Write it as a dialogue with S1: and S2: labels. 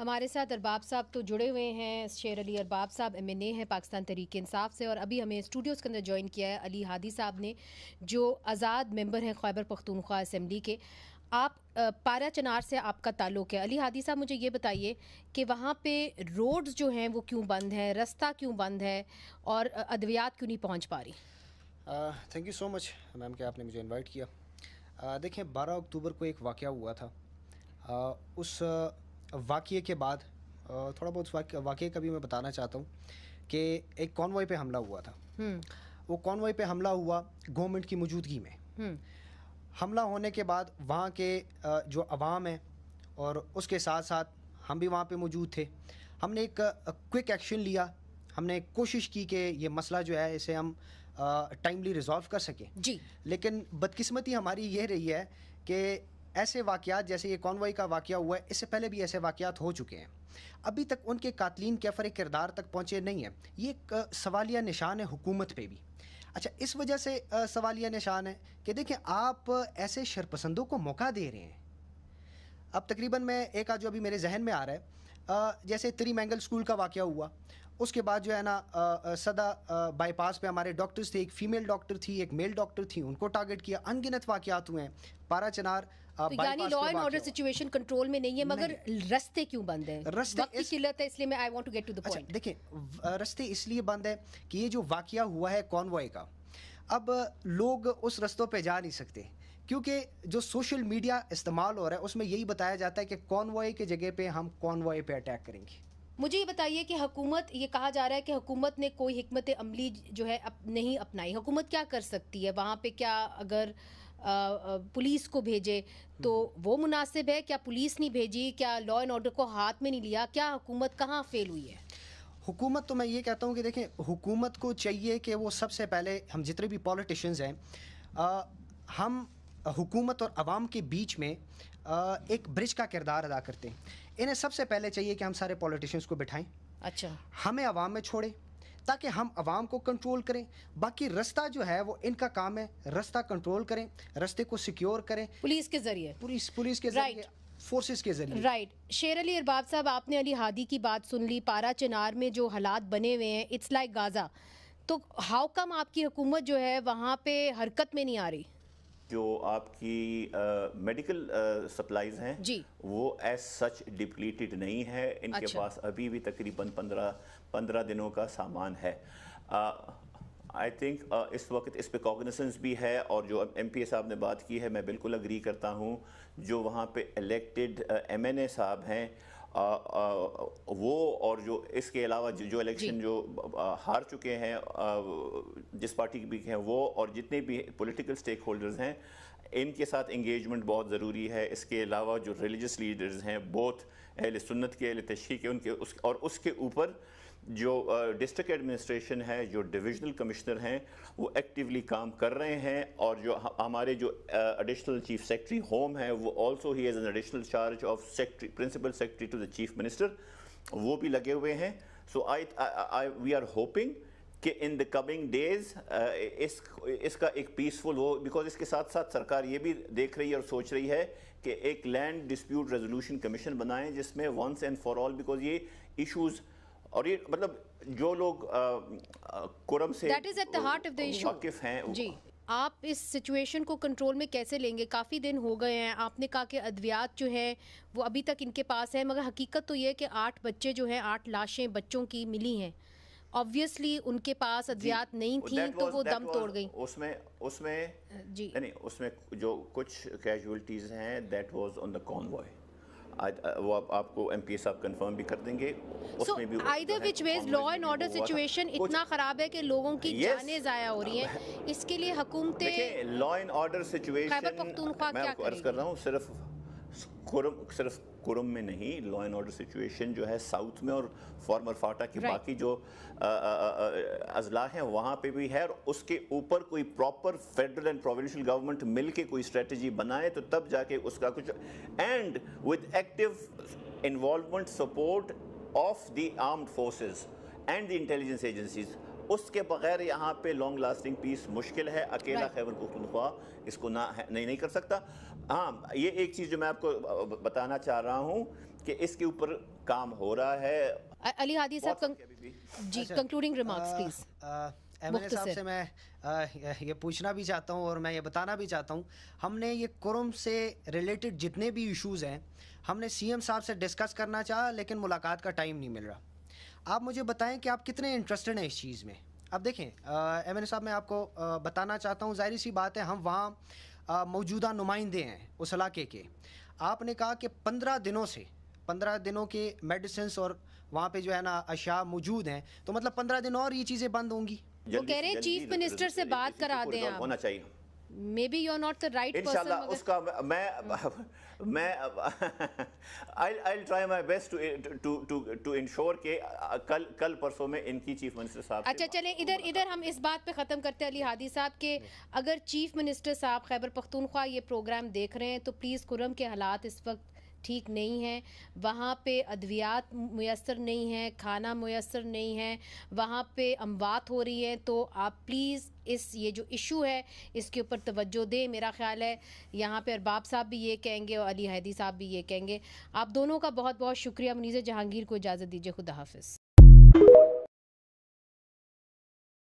S1: हमारे साथ अरबाब साहब तो जुड़े हुए हैं शेर अली अरबाब साहब एम एन ए हैं पाकिस्तान तरीके इंसाफ से और अभी हमें स्टूडियोज़ के अंदर ज्वाइन किया है अली हादी साहब ने जो आज़ाद मेंबर हैं खैबर पख्तूनख्वा असम्बली के आप पारा चनार से आपका ताल्लुक है अली हादी साहब मुझे ये बताइए कि वहाँ पे रोड्स जो हैं वो क्यों बंद हैं रास्ता क्यों बंद है और अद्वियात क्यों नहीं पहुँच पा रही
S2: thank you so much ma'am कि आपने मुझे इन्वाइट किया देखें बारह अक्टूबर को एक वाक़ हुआ था उस वाक़े के बाद थोड़ा बहुत वाक़े का भी मैं बताना चाहता हूँ कि एक कॉन्वॉय पे हमला हुआ था हम्म। वो कॉन्वॉय पे हमला हुआ गवर्नमेंट की मौजूदगी में हम्म। हमला होने के बाद वहाँ के जो अवाम है और उसके साथ साथ हम भी वहाँ पे मौजूद थे हमने एक क्विक एक्शन लिया हमने कोशिश की कि ये मसला जो है इसे हम टाइमली रिजॉल्व कर सकें जी लेकिन बदकिस्मती हमारी ये रही है कि ऐसे वाकयात जैसे ये कॉन्वॉय का वाक़ हुआ है इससे पहले भी ऐसे वाकयात हो चुके हैं अभी तक उनके कातलीन कैफर किरदार तक पहुँचे नहीं है ये एक सवालिया निशान है हुकूमत पर भी अच्छा इस वजह से सवालिया निशान है कि देखें आप ऐसे शरपसंदों को मौका दे रहे हैं अब तकरीबन मैं एक आज जो अभी मेरे जहन में आ रहा है जैसे त्री मैंगल स्कूल का वाक़ हुआ उसके बाद जो है ना सदा बाईपास पे हमारे डॉक्टर्स थे एक फ़ीमेल डॉक्टर थी एक मेल डॉक्टर थी उनको टारगेट किया अनगिनत वाक़ हुए हैं पारा चनार तो यानी law and order
S1: situation control में नहीं है मगर क्यों बंद है की किल्लत है इसलिए मैं I want to get the point
S2: देखिए इसलिए बंद है कि ये जो हुआ है कॉन्वॉय का अब लोग उस रस्तों पर जा नहीं सकते क्योंकि जो सोशल मीडिया इस्तेमाल हो रहा है उसमें यही बताया जाता है कि कॉन्वॉय के जगह पे हम कॉन्वॉय पे अटैक करेंगे
S1: मुझे ये बताइए कि हुकूमत ये कहा जा रहा है कि हुकूमत ने कोई हमत अमली जो है अप, नहीं अपनाई हुकूमत क्या कर सकती है वहाँ पे क्या अगर पुलिस को भेजे तो हम्म। वो मुनासिब है क्या पुलिस नहीं भेजी क्या लॉ एंड ऑर्डर को हाथ में नहीं लिया क्या हुकूमत कहाँ फेल हुई है
S2: हुकूमत तो मैं ये कहता हूँ कि देखें हुकूमत को चाहिए कि वो सबसे पहले हम जितने भी पॉलिटिशन हैं हम हुकूमत और आवाम के बीच में आ, एक ब्रिज का किरदार अदा करते हैं इन्हें सबसे पहले चाहिए कि हम सारे पॉलिटिशियंस को बिठाएं अच्छा हमें आवाम में छोड़ें ताकि हम आवाम को कंट्रोल करें बाकी रास्ता जो है वो इनका काम है रास्ता कंट्रोल करें रास्ते को सिक्योर करें
S1: पुलिस के जरिए पुलिस पुलिस के जरिए फोर्सेस के जरिए राइट right. शेर अली अरबाब साहब आपने अली हादी की बात सुन ली पारा चिनार में जो हालात बने हुए हैं इट्स लाइक गाजा तो हाउ कम आपकी हुकूमत जो है वहाँ पे हरकत में नहीं आ रही
S3: जो आपकी मेडिकल सप्लाईज हैं जी वो एज सच डिप्लीटेड नहीं है इनके अच्छा। पास अभी भी तकरीबन पंद्रह पंद्रह दिनों का सामान है आई थिंक uh, इस वक्त इस पे कॉग्निसेंस भी है और जो एम पी साहब ने बात की है मैं बिल्कुल अग्री करता हूँ जो वहाँ पे इलेक्टेड एम एन ए साहब हैं आ, आ, वो और जो इसके अलावा जो इलेक्शन जो आ, हार चुके हैं जिस पार्टी भी हैं वो और जितने भी पॉलिटिकल स्टेक होल्डर्स हैं इनके साथ इंगेजमेंट बहुत ज़रूरी है इसके अलावा जो रिलीजस लीडर्स हैं बहुत अहल सुन्नत के अहल तशी के उनके उस और उसके ऊपर जो डिस्ट्रिक्ट एडमिनिस्ट्रेशन है जो डिविजनल कमिश्नर हैं वो एक्टिवली काम कर रहे हैं और जो हमारे जो एडिशनल चीफ सेक्रेटरी होम है वो also he as an additional charge of secretary principal secretary to the chief minister वो भी लगे हुए हैं so I I we are hoping कि इन द कमिंग डेज इस इसका एक पीसफुल हो बिकॉज इसके साथ साथ सरकार ये भी देख रही है और सोच रही है कि एक लैंड डिस्प्यूट रेजोल्यूशन कमीशन बनाएं जिसमें once and for all because ये इशूज़ और ये मतलब जो लोग कुरम से that is at the heart of the issue जी
S1: आप इस सिचुएशन को कंट्रोल में कैसे लेंगे काफ़ी दिन हो गए हैं आपने कहा कि अद्वियात जो है वो अभी तक इनके पास है मगर हकीकत तो ये है कि आठ बच्चे जो हैं आठ लाशें बच्चों की मिली हैं ऑब्वियसली उनके पास अद्वियात नहीं थी तो वो दम तोड़ गई
S3: उसमें उसमें जी नहीं उसमें जो कुछ कैजुअलिटीज़ हैं that was on the convoy वो आप, आपको एम पी साहब कन्फर्म भी कर देंगे which ways law and order situation इतना
S1: ख़राब है कि लोगों की yes, जाने ज़ाया हो रही है इसके लिए हुकूमतें
S3: लॉ एंड ऑर्डर सिचुएशन
S1: मैं अर्ज़ कर
S3: रहा हूँ सिर्फ कुरम सिर्फ कुरम में नहीं लॉ एंड ऑर्डर सिचुएशन जो है साउथ में और फॉर्मर फाटा के right. बाकी जो अजला हैं वहाँ पे भी है और उसके ऊपर कोई proper federal and provincial government मिलके कोई स्ट्रेटजी बनाए तो तब जाके उसका कुछ and with active involvement support of the armed forces and the intelligence agencies उसके बगैर यहाँ पे लॉन्ग लास्टिंग पीस मुश्किल है अकेला खैबर पुख्तनख्वा इसको ना नहीं नहीं कर सकता हाँ ये एक चीज़ जो मैं आपको बताना चाह रहा हूँ कि इसके ऊपर काम हो रहा है
S1: अली हादी साहब जी कंक्लूडिंग रिमार्क्स प्लीज
S2: एम साहब से मैं ये पूछना भी चाहता हूँ और मैं ये बताना भी चाहता हूँ हमने ये कुरम से रिलेटेड जितने भी इश्यूज़ हैं हमने सीएम साहब से डिस्कस करना चाहा लेकिन मुलाकात का टाइम नहीं मिल रहा आप मुझे बताएं कि आप कितने इंटरेस्टेड हैं इस चीज़ में अब देखें एम साहब मैं आपको बताना चाहता हूँ जाहिर सी बात है हम वहाँ मौजूदा नुमाइंदे हैं उस इलाके के आपने कहा कि पंद्रह दिनों से पंद्रह दिनों के मेडिसिन और वहाँ पे जो है ना अशा मौजूद हैं तो मतलब पंद्रह दिन और ये चीज़ें बंद होंगी
S3: वो कह रहे हैं चीफ मिनिस्टर से
S1: बात करा दें होना चाहिए maybe you are not the right इनशाला
S3: उसका मैं मैं I I try my best to to to ensure के कल कल परसों में इनकी चीफ मिनिस्टर साहब अच्छा
S1: चलें इधर इधर हम इस बात पे ख़त्म करते हैं अली हादी साहब के अगर चीफ मिनिस्टर साहब खैबर पख्तूनख्वा ये प्रोग्राम देख रहे हैं तो प्लीज़ कुरम के हालात इस वक्त ठीक नहीं है वहाँ पे अद्वियात मैसर नहीं है खाना मैसर नहीं है वहाँ पे अमवात हो रही है तो आप प्लीज़ इस ये जो इशू है इसके ऊपर तवज्जो दें मेरा ख्याल है यहाँ पे अरबाब साहब भी ये कहेंगे और अली हैदी साहब भी ये कहेंगे आप दोनों का बहुत बहुत शुक्रिया मुनीज़ जहांगीर को इजाज़त दीजिए खुदा हाफ